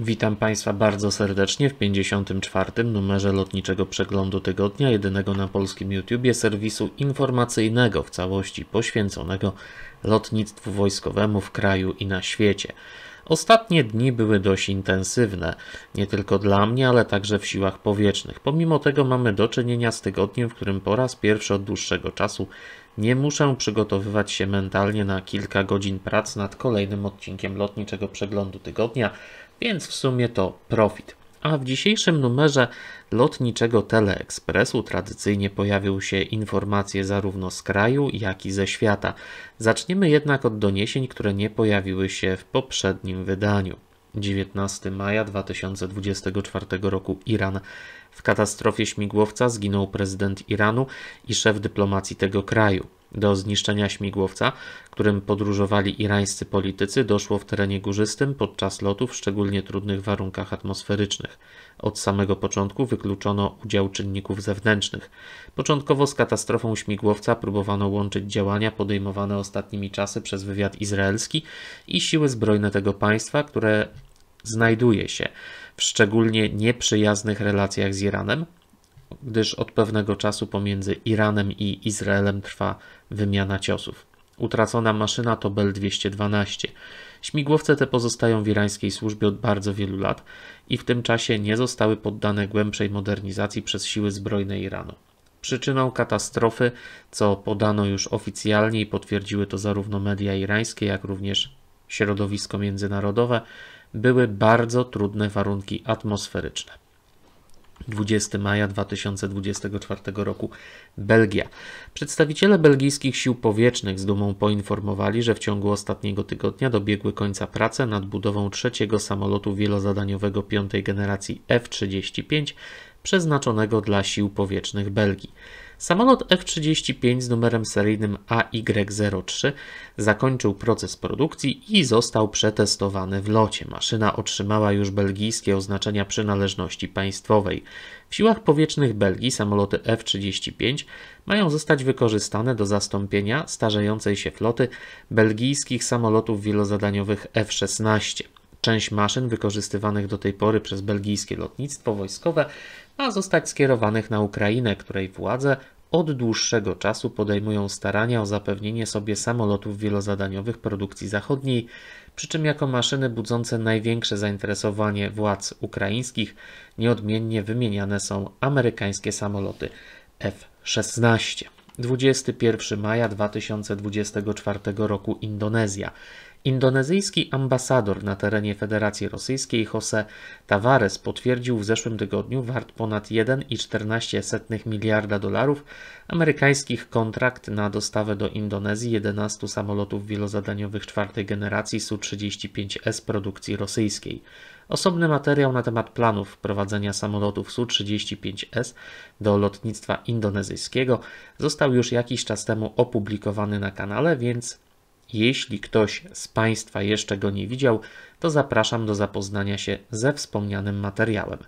Witam Państwa bardzo serdecznie w 54. numerze lotniczego przeglądu tygodnia, jedynego na polskim YouTubie serwisu informacyjnego w całości poświęconego lotnictwu wojskowemu w kraju i na świecie. Ostatnie dni były dość intensywne, nie tylko dla mnie, ale także w siłach powietrznych. Pomimo tego mamy do czynienia z tygodniem, w którym po raz pierwszy od dłuższego czasu nie muszę przygotowywać się mentalnie na kilka godzin prac nad kolejnym odcinkiem lotniczego przeglądu tygodnia więc w sumie to profit. A w dzisiejszym numerze lotniczego Teleekspresu tradycyjnie pojawią się informacje zarówno z kraju, jak i ze świata. Zaczniemy jednak od doniesień, które nie pojawiły się w poprzednim wydaniu. 19 maja 2024 roku Iran. W katastrofie śmigłowca zginął prezydent Iranu i szef dyplomacji tego kraju. Do zniszczenia śmigłowca, którym podróżowali irańscy politycy, doszło w terenie górzystym podczas lotu w szczególnie trudnych warunkach atmosferycznych. Od samego początku wykluczono udział czynników zewnętrznych. Początkowo z katastrofą śmigłowca próbowano łączyć działania podejmowane ostatnimi czasy przez wywiad izraelski i siły zbrojne tego państwa, które znajduje się w szczególnie nieprzyjaznych relacjach z Iranem, gdyż od pewnego czasu pomiędzy Iranem i Izraelem trwa wymiana ciosów. Utracona maszyna to Bell 212. Śmigłowce te pozostają w irańskiej służbie od bardzo wielu lat i w tym czasie nie zostały poddane głębszej modernizacji przez siły zbrojne Iranu. Przyczyną katastrofy, co podano już oficjalnie i potwierdziły to zarówno media irańskie, jak również środowisko międzynarodowe, były bardzo trudne warunki atmosferyczne. 20 maja 2024 roku Belgia. Przedstawiciele belgijskich sił powietrznych z dumą poinformowali, że w ciągu ostatniego tygodnia dobiegły końca prace nad budową trzeciego samolotu wielozadaniowego piątej generacji F-35 przeznaczonego dla sił powietrznych Belgii. Samolot F-35 z numerem seryjnym AY-03 zakończył proces produkcji i został przetestowany w locie. Maszyna otrzymała już belgijskie oznaczenia przynależności państwowej. W siłach powietrznych Belgii samoloty F-35 mają zostać wykorzystane do zastąpienia starzejącej się floty belgijskich samolotów wielozadaniowych F-16. Część maszyn wykorzystywanych do tej pory przez belgijskie lotnictwo wojskowe a zostać skierowanych na Ukrainę, której władze od dłuższego czasu podejmują starania o zapewnienie sobie samolotów wielozadaniowych produkcji zachodniej, przy czym jako maszyny budzące największe zainteresowanie władz ukraińskich nieodmiennie wymieniane są amerykańskie samoloty F-16. 21 maja 2024 roku Indonezja. Indonezyjski ambasador na terenie Federacji Rosyjskiej Jose Tavares potwierdził w zeszłym tygodniu wart ponad 1,14 miliarda dolarów amerykańskich kontrakt na dostawę do Indonezji 11 samolotów wielozadaniowych czwartej generacji Su-35S produkcji rosyjskiej. Osobny materiał na temat planów wprowadzenia samolotów Su-35S do lotnictwa indonezyjskiego został już jakiś czas temu opublikowany na kanale, więc jeśli ktoś z Państwa jeszcze go nie widział, to zapraszam do zapoznania się ze wspomnianym materiałem.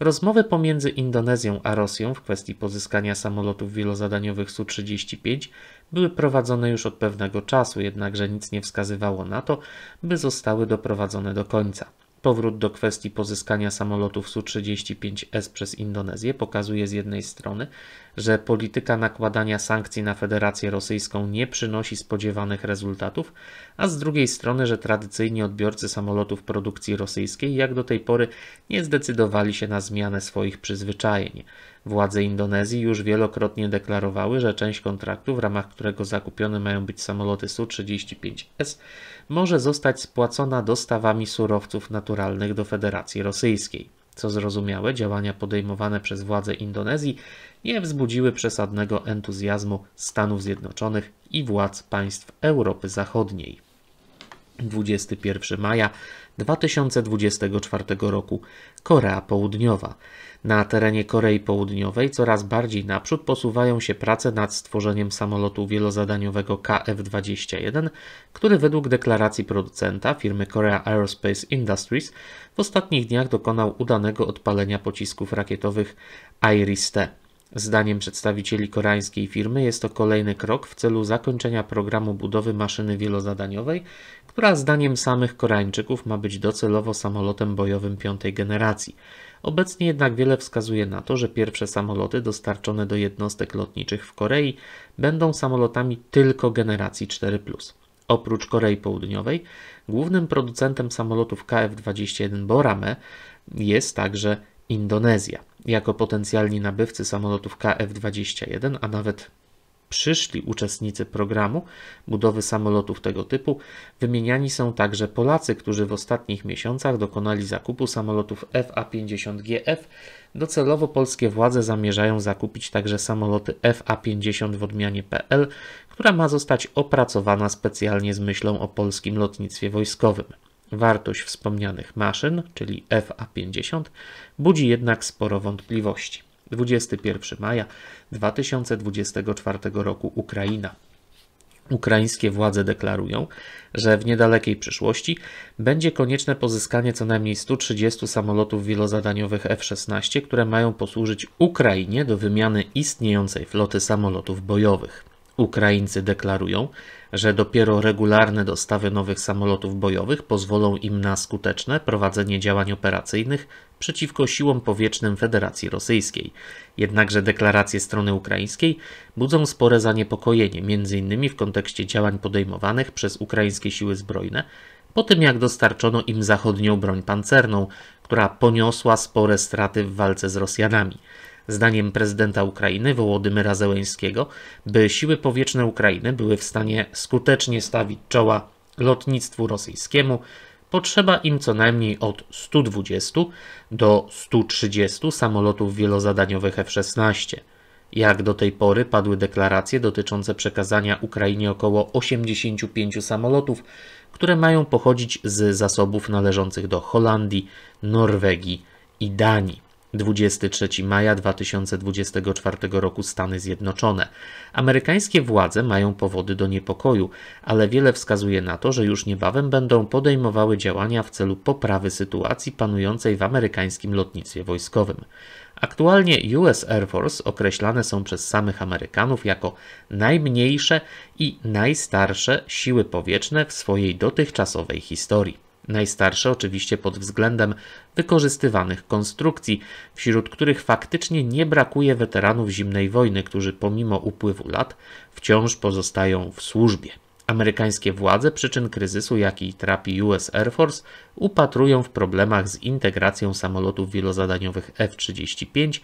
Rozmowy pomiędzy Indonezją a Rosją w kwestii pozyskania samolotów wielozadaniowych Su-35 były prowadzone już od pewnego czasu, jednakże nic nie wskazywało na to, by zostały doprowadzone do końca. Powrót do kwestii pozyskania samolotów Su-35S przez Indonezję pokazuje z jednej strony, że polityka nakładania sankcji na Federację Rosyjską nie przynosi spodziewanych rezultatów, a z drugiej strony, że tradycyjni odbiorcy samolotów produkcji rosyjskiej jak do tej pory nie zdecydowali się na zmianę swoich przyzwyczajeń. Władze Indonezji już wielokrotnie deklarowały, że część kontraktu, w ramach którego zakupione mają być samoloty Su-35S, może zostać spłacona dostawami surowców naturalnych do Federacji Rosyjskiej. Co zrozumiałe, działania podejmowane przez władze Indonezji nie wzbudziły przesadnego entuzjazmu Stanów Zjednoczonych i władz państw Europy Zachodniej. 21 maja 2024 roku Korea Południowa. Na terenie Korei Południowej coraz bardziej naprzód posuwają się prace nad stworzeniem samolotu wielozadaniowego KF-21, który według deklaracji producenta firmy Korea Aerospace Industries w ostatnich dniach dokonał udanego odpalenia pocisków rakietowych Iris-T. Zdaniem przedstawicieli koreańskiej firmy jest to kolejny krok w celu zakończenia programu budowy maszyny wielozadaniowej, która zdaniem samych Koreańczyków ma być docelowo samolotem bojowym piątej generacji. Obecnie jednak wiele wskazuje na to, że pierwsze samoloty dostarczone do jednostek lotniczych w Korei będą samolotami tylko generacji 4. Oprócz Korei Południowej, głównym producentem samolotów KF-21 Borame jest także Indonezja jako potencjalni nabywcy samolotów KF-21, a nawet przyszli uczestnicy programu budowy samolotów tego typu, wymieniani są także Polacy, którzy w ostatnich miesiącach dokonali zakupu samolotów FA-50GF. Docelowo polskie władze zamierzają zakupić także samoloty FA-50 w odmianie PL, która ma zostać opracowana specjalnie z myślą o polskim lotnictwie wojskowym. Wartość wspomnianych maszyn, czyli FA50, budzi jednak sporo wątpliwości. 21 maja 2024 roku Ukraina. Ukraińskie władze deklarują, że w niedalekiej przyszłości będzie konieczne pozyskanie co najmniej 130 samolotów wielozadaniowych F-16, które mają posłużyć Ukrainie do wymiany istniejącej floty samolotów bojowych. Ukraińcy deklarują, że dopiero regularne dostawy nowych samolotów bojowych pozwolą im na skuteczne prowadzenie działań operacyjnych przeciwko siłom powietrznym Federacji Rosyjskiej. Jednakże deklaracje strony ukraińskiej budzą spore zaniepokojenie, m.in. w kontekście działań podejmowanych przez ukraińskie siły zbrojne po tym jak dostarczono im zachodnią broń pancerną, która poniosła spore straty w walce z Rosjanami zdaniem prezydenta Ukrainy Wołodymyra Zełeńskiego, by siły powietrzne Ukrainy były w stanie skutecznie stawić czoła lotnictwu rosyjskiemu, potrzeba im co najmniej od 120 do 130 samolotów wielozadaniowych F-16. Jak do tej pory padły deklaracje dotyczące przekazania Ukrainie około 85 samolotów, które mają pochodzić z zasobów należących do Holandii, Norwegii i Danii. 23 maja 2024 roku Stany Zjednoczone. Amerykańskie władze mają powody do niepokoju, ale wiele wskazuje na to, że już niebawem będą podejmowały działania w celu poprawy sytuacji panującej w amerykańskim lotnictwie wojskowym. Aktualnie US Air Force określane są przez samych Amerykanów jako najmniejsze i najstarsze siły powietrzne w swojej dotychczasowej historii. Najstarsze oczywiście pod względem wykorzystywanych konstrukcji, wśród których faktycznie nie brakuje weteranów zimnej wojny, którzy pomimo upływu lat wciąż pozostają w służbie. Amerykańskie władze przyczyn kryzysu, jaki trapi US Air Force, upatrują w problemach z integracją samolotów wielozadaniowych F-35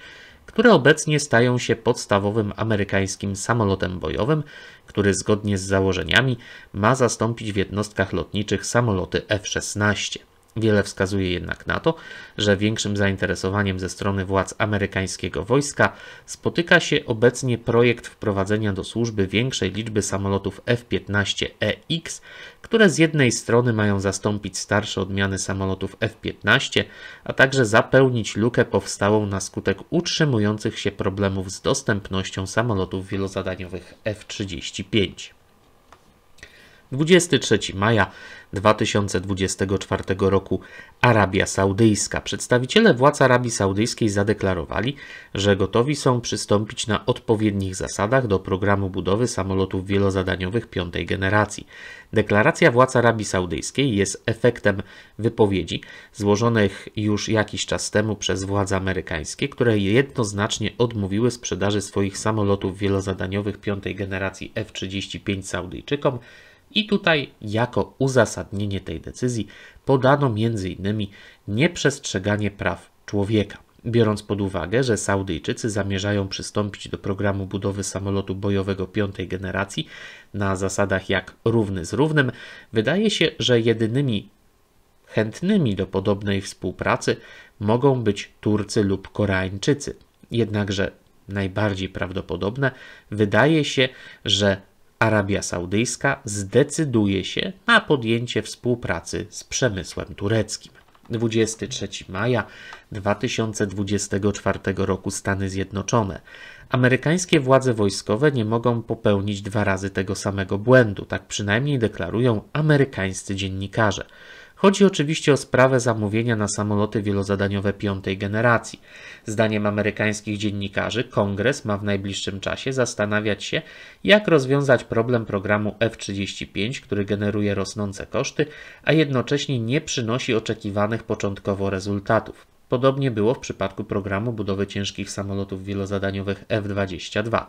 które obecnie stają się podstawowym amerykańskim samolotem bojowym, który zgodnie z założeniami ma zastąpić w jednostkach lotniczych samoloty F-16. Wiele wskazuje jednak na to, że większym zainteresowaniem ze strony władz amerykańskiego wojska spotyka się obecnie projekt wprowadzenia do służby większej liczby samolotów F-15EX, które z jednej strony mają zastąpić starsze odmiany samolotów F-15, a także zapełnić lukę powstałą na skutek utrzymujących się problemów z dostępnością samolotów wielozadaniowych F-35. 23 maja 2024 roku Arabia Saudyjska. Przedstawiciele władz Arabii Saudyjskiej zadeklarowali, że gotowi są przystąpić na odpowiednich zasadach do programu budowy samolotów wielozadaniowych piątej generacji. Deklaracja władz Arabii Saudyjskiej jest efektem wypowiedzi złożonych już jakiś czas temu przez władze amerykańskie, które jednoznacznie odmówiły sprzedaży swoich samolotów wielozadaniowych piątej generacji F-35 Saudyjczykom i tutaj jako uzasadnienie tej decyzji podano m.in. nieprzestrzeganie praw człowieka. Biorąc pod uwagę, że Saudyjczycy zamierzają przystąpić do programu budowy samolotu bojowego piątej generacji na zasadach jak równy z równym, wydaje się, że jedynymi chętnymi do podobnej współpracy mogą być Turcy lub Koreańczycy. Jednakże najbardziej prawdopodobne wydaje się, że Arabia Saudyjska zdecyduje się na podjęcie współpracy z przemysłem tureckim. 23 maja 2024 roku Stany Zjednoczone. Amerykańskie władze wojskowe nie mogą popełnić dwa razy tego samego błędu, tak przynajmniej deklarują amerykańscy dziennikarze. Chodzi oczywiście o sprawę zamówienia na samoloty wielozadaniowe piątej generacji. Zdaniem amerykańskich dziennikarzy kongres ma w najbliższym czasie zastanawiać się, jak rozwiązać problem programu F-35, który generuje rosnące koszty, a jednocześnie nie przynosi oczekiwanych początkowo rezultatów. Podobnie było w przypadku programu budowy ciężkich samolotów wielozadaniowych F-22.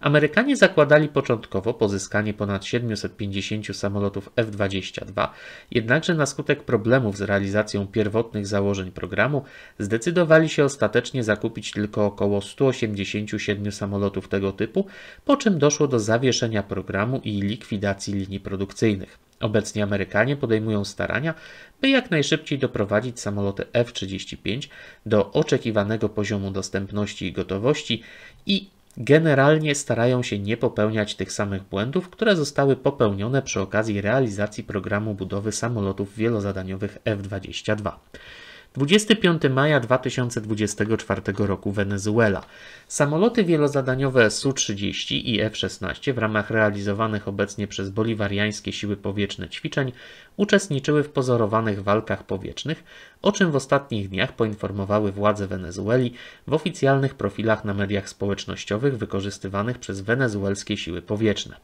Amerykanie zakładali początkowo pozyskanie ponad 750 samolotów F-22, jednakże na skutek problemów z realizacją pierwotnych założeń programu zdecydowali się ostatecznie zakupić tylko około 187 samolotów tego typu, po czym doszło do zawieszenia programu i likwidacji linii produkcyjnych. Obecnie Amerykanie podejmują starania, by jak najszybciej doprowadzić samoloty F-35 do oczekiwanego poziomu dostępności i gotowości i generalnie starają się nie popełniać tych samych błędów, które zostały popełnione przy okazji realizacji programu budowy samolotów wielozadaniowych F-22. 25 maja 2024 roku Wenezuela. Samoloty wielozadaniowe Su-30 i F-16 w ramach realizowanych obecnie przez boliwariańskie siły powietrzne ćwiczeń uczestniczyły w pozorowanych walkach powietrznych, o czym w ostatnich dniach poinformowały władze Wenezueli w oficjalnych profilach na mediach społecznościowych wykorzystywanych przez wenezuelskie siły powietrzne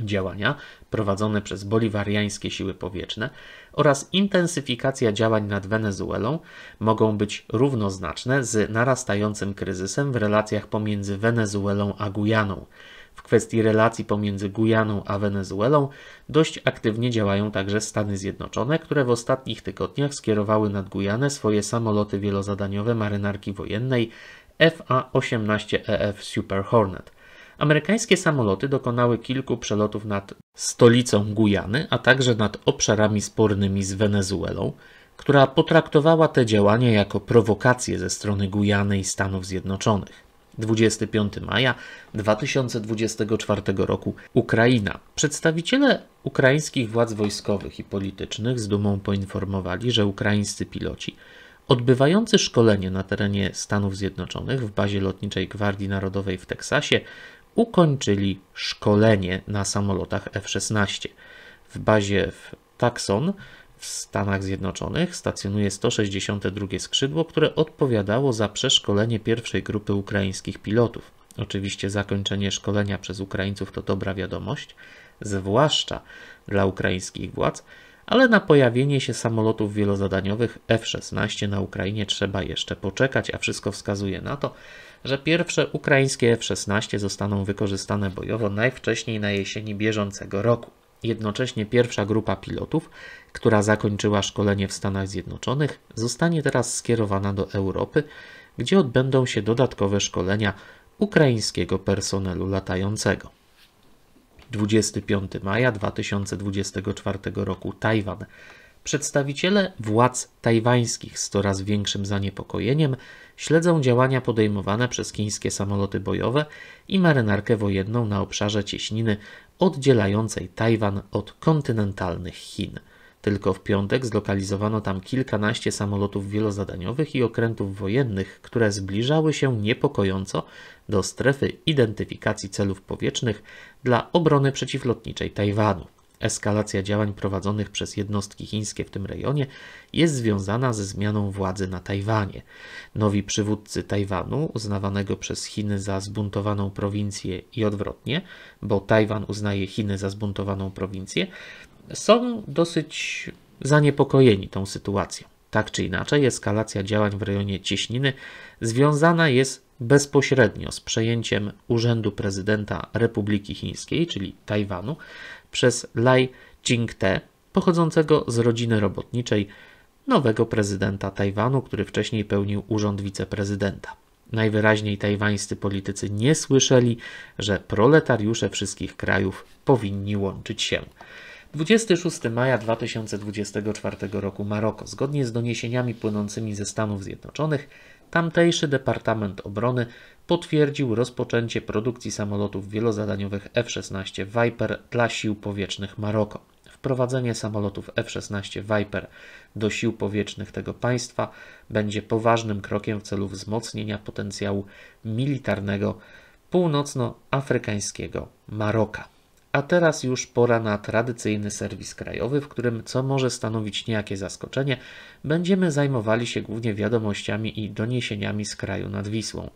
działania prowadzone przez boliwariańskie siły powietrzne oraz intensyfikacja działań nad Wenezuelą mogą być równoznaczne z narastającym kryzysem w relacjach pomiędzy Wenezuelą a Gujaną. W kwestii relacji pomiędzy Gujaną a Wenezuelą dość aktywnie działają także Stany Zjednoczone, które w ostatnich tygodniach skierowały nad Gujanę swoje samoloty wielozadaniowe marynarki wojennej FA-18EF e Super Hornet – Amerykańskie samoloty dokonały kilku przelotów nad stolicą Gujany, a także nad obszarami spornymi z Wenezuelą, która potraktowała te działania jako prowokacje ze strony Gujany i Stanów Zjednoczonych. 25 maja 2024 roku Ukraina. Przedstawiciele ukraińskich władz wojskowych i politycznych z dumą poinformowali, że ukraińscy piloci odbywający szkolenie na terenie Stanów Zjednoczonych w bazie lotniczej Gwardii Narodowej w Teksasie ukończyli szkolenie na samolotach F-16. W bazie w Tucson w Stanach Zjednoczonych stacjonuje 162 skrzydło, które odpowiadało za przeszkolenie pierwszej grupy ukraińskich pilotów. Oczywiście zakończenie szkolenia przez Ukraińców to dobra wiadomość, zwłaszcza dla ukraińskich władz, ale na pojawienie się samolotów wielozadaniowych F-16 na Ukrainie trzeba jeszcze poczekać, a wszystko wskazuje na to, że pierwsze ukraińskie F-16 zostaną wykorzystane bojowo najwcześniej na jesieni bieżącego roku. Jednocześnie pierwsza grupa pilotów, która zakończyła szkolenie w Stanach Zjednoczonych, zostanie teraz skierowana do Europy, gdzie odbędą się dodatkowe szkolenia ukraińskiego personelu latającego. 25 maja 2024 roku Tajwan Przedstawiciele władz tajwańskich z coraz większym zaniepokojeniem śledzą działania podejmowane przez chińskie samoloty bojowe i marynarkę wojenną na obszarze cieśniny oddzielającej Tajwan od kontynentalnych Chin. Tylko w piątek zlokalizowano tam kilkanaście samolotów wielozadaniowych i okrętów wojennych, które zbliżały się niepokojąco do strefy identyfikacji celów powietrznych dla obrony przeciwlotniczej Tajwanu. Eskalacja działań prowadzonych przez jednostki chińskie w tym rejonie jest związana ze zmianą władzy na Tajwanie. Nowi przywódcy Tajwanu, uznawanego przez Chiny za zbuntowaną prowincję i odwrotnie, bo Tajwan uznaje Chiny za zbuntowaną prowincję, są dosyć zaniepokojeni tą sytuacją. Tak czy inaczej, eskalacja działań w rejonie Cieśniny związana jest bezpośrednio z przejęciem Urzędu Prezydenta Republiki Chińskiej, czyli Tajwanu, przez Lai Ching-te, pochodzącego z rodziny robotniczej nowego prezydenta Tajwanu, który wcześniej pełnił urząd wiceprezydenta. Najwyraźniej tajwańscy politycy nie słyszeli, że proletariusze wszystkich krajów powinni łączyć się. 26 maja 2024 roku Maroko, zgodnie z doniesieniami płynącymi ze Stanów Zjednoczonych, Tamtejszy Departament Obrony potwierdził rozpoczęcie produkcji samolotów wielozadaniowych F-16 Viper dla sił powietrznych Maroko. Wprowadzenie samolotów F-16 Viper do sił powietrznych tego państwa będzie poważnym krokiem w celu wzmocnienia potencjału militarnego północnoafrykańskiego Maroka. A teraz już pora na tradycyjny serwis krajowy, w którym, co może stanowić niejakie zaskoczenie, będziemy zajmowali się głównie wiadomościami i doniesieniami z kraju nad Wisłą.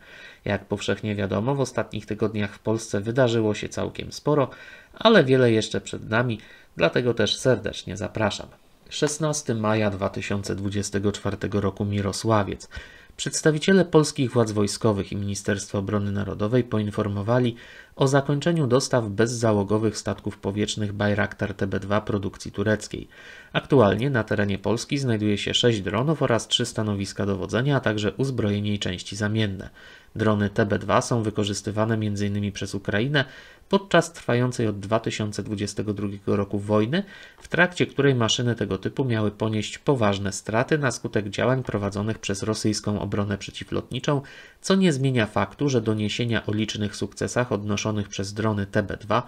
Jak powszechnie wiadomo, w ostatnich tygodniach w Polsce wydarzyło się całkiem sporo, ale wiele jeszcze przed nami, dlatego też serdecznie zapraszam. 16 maja 2024 roku Mirosławiec. Przedstawiciele polskich władz wojskowych i Ministerstwa Obrony Narodowej poinformowali, o zakończeniu dostaw bezzałogowych statków powietrznych Bayraktar TB2 produkcji tureckiej. Aktualnie na terenie Polski znajduje się 6 dronów oraz 3 stanowiska dowodzenia, a także uzbrojenie i części zamienne. Drony TB2 są wykorzystywane m.in. przez Ukrainę podczas trwającej od 2022 roku wojny, w trakcie której maszyny tego typu miały ponieść poważne straty na skutek działań prowadzonych przez rosyjską obronę przeciwlotniczą, co nie zmienia faktu, że doniesienia o licznych sukcesach odnoszonych przez drony TB2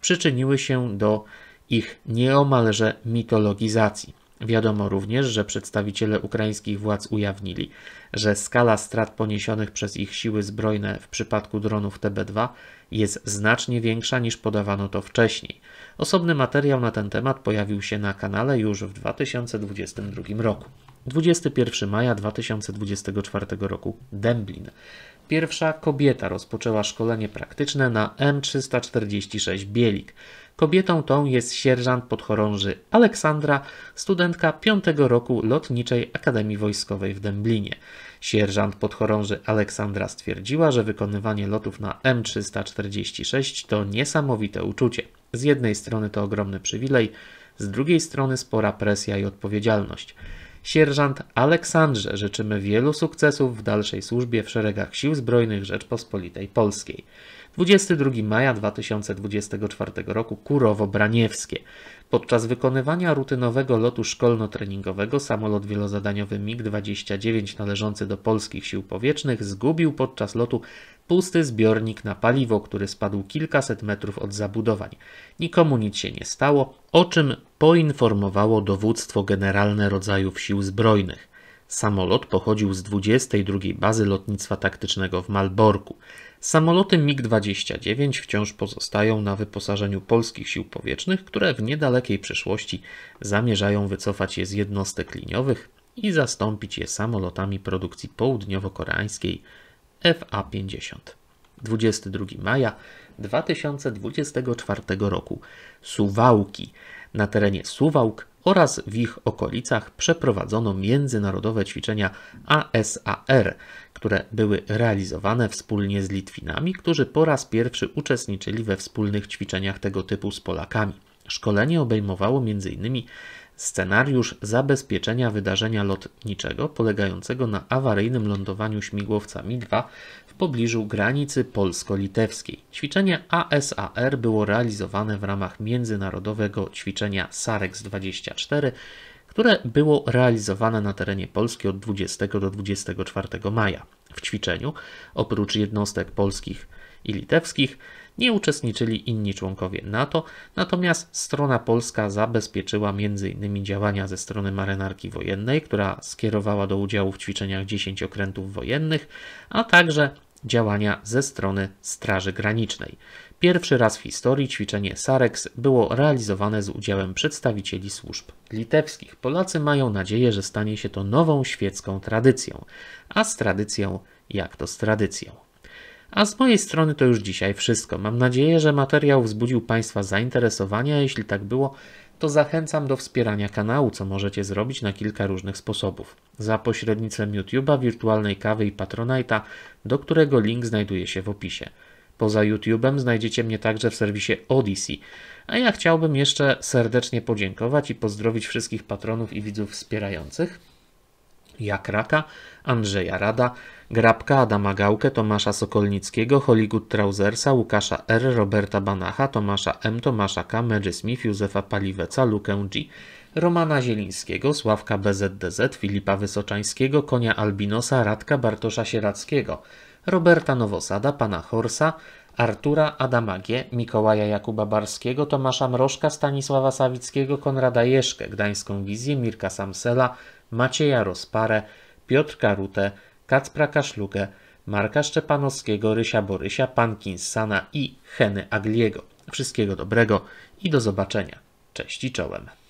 przyczyniły się do ich nieomalże mitologizacji. Wiadomo również, że przedstawiciele ukraińskich władz ujawnili, że skala strat poniesionych przez ich siły zbrojne w przypadku dronów TB2 jest znacznie większa niż podawano to wcześniej. Osobny materiał na ten temat pojawił się na kanale już w 2022 roku. 21 maja 2024 roku Dęblin. Pierwsza kobieta rozpoczęła szkolenie praktyczne na M346 Bielik. Kobietą tą jest sierżant podchorąży Aleksandra, studentka 5 roku Lotniczej Akademii Wojskowej w Dęblinie. Sierżant podchorąży Aleksandra stwierdziła, że wykonywanie lotów na M346 to niesamowite uczucie. Z jednej strony to ogromny przywilej, z drugiej strony spora presja i odpowiedzialność. Sierżant Aleksandrze życzymy wielu sukcesów w dalszej służbie w szeregach Sił Zbrojnych Rzeczpospolitej Polskiej. 22 maja 2024 roku Kurowo-Braniewskie. Podczas wykonywania rutynowego lotu szkolno-treningowego samolot wielozadaniowy MiG-29 należący do polskich sił powietrznych zgubił podczas lotu pusty zbiornik na paliwo, który spadł kilkaset metrów od zabudowań. Nikomu nic się nie stało, o czym poinformowało dowództwo generalne rodzajów sił zbrojnych. Samolot pochodził z 22 bazy lotnictwa taktycznego w Malborku. Samoloty MiG-29 wciąż pozostają na wyposażeniu polskich sił powietrznych, które w niedalekiej przyszłości zamierzają wycofać je z jednostek liniowych i zastąpić je samolotami produkcji południowo-koreańskiej FA-50. 22 maja 2024 roku Suwałki. Na terenie Suwałk oraz w ich okolicach przeprowadzono międzynarodowe ćwiczenia ASAR, które były realizowane wspólnie z Litwinami, którzy po raz pierwszy uczestniczyli we wspólnych ćwiczeniach tego typu z Polakami. Szkolenie obejmowało m.in. scenariusz zabezpieczenia wydarzenia lotniczego polegającego na awaryjnym lądowaniu śmigłowca Mi-2 pobliżu granicy polsko-litewskiej. Ćwiczenie ASAR było realizowane w ramach międzynarodowego ćwiczenia SAREX-24, które było realizowane na terenie Polski od 20 do 24 maja. W ćwiczeniu, oprócz jednostek polskich i litewskich, nie uczestniczyli inni członkowie NATO, natomiast strona polska zabezpieczyła m.in. działania ze strony marynarki wojennej, która skierowała do udziału w ćwiczeniach 10 okrętów wojennych, a także działania ze strony Straży Granicznej. Pierwszy raz w historii ćwiczenie SAREX było realizowane z udziałem przedstawicieli służb litewskich. Polacy mają nadzieję, że stanie się to nową świecką tradycją, a z tradycją jak to z tradycją. A z mojej strony to już dzisiaj wszystko. Mam nadzieję, że materiał wzbudził Państwa zainteresowania. Jeśli tak było, to zachęcam do wspierania kanału, co możecie zrobić na kilka różnych sposobów. Za pośrednictwem YouTube'a, wirtualnej kawy i Patronite'a, do którego link znajduje się w opisie. Poza YouTube'em znajdziecie mnie także w serwisie Odyssey. A ja chciałbym jeszcze serdecznie podziękować i pozdrowić wszystkich patronów i widzów wspierających, Jakraka, Andrzeja Rada, Grabka, Adama Gałkę, Tomasza Sokolnickiego, Hollywood Trausersa, Łukasza R., Roberta Banacha, Tomasza M., Tomasza K., Mary Smith, Józefa Paliweca, Lukę G., Romana Zielińskiego, Sławka BZDZ, Filipa Wysoczańskiego, Konia Albinosa, Radka Bartosza Sierackiego, Roberta Nowosada, Pana Horsa, Artura Adamagie, Mikołaja Jakuba Barskiego, Tomasza Mrożka, Stanisława Sawickiego, Konrada Jeszkę, Gdańską Wizję, Mirka Samsela, Macieja Rozparę, Piotrka Rutę, Kacpra Kaszlugę, Marka Szczepanowskiego, Rysia Borysia, Pankinsana i Heny Agliego. Wszystkiego dobrego i do zobaczenia. Cześć i czołem.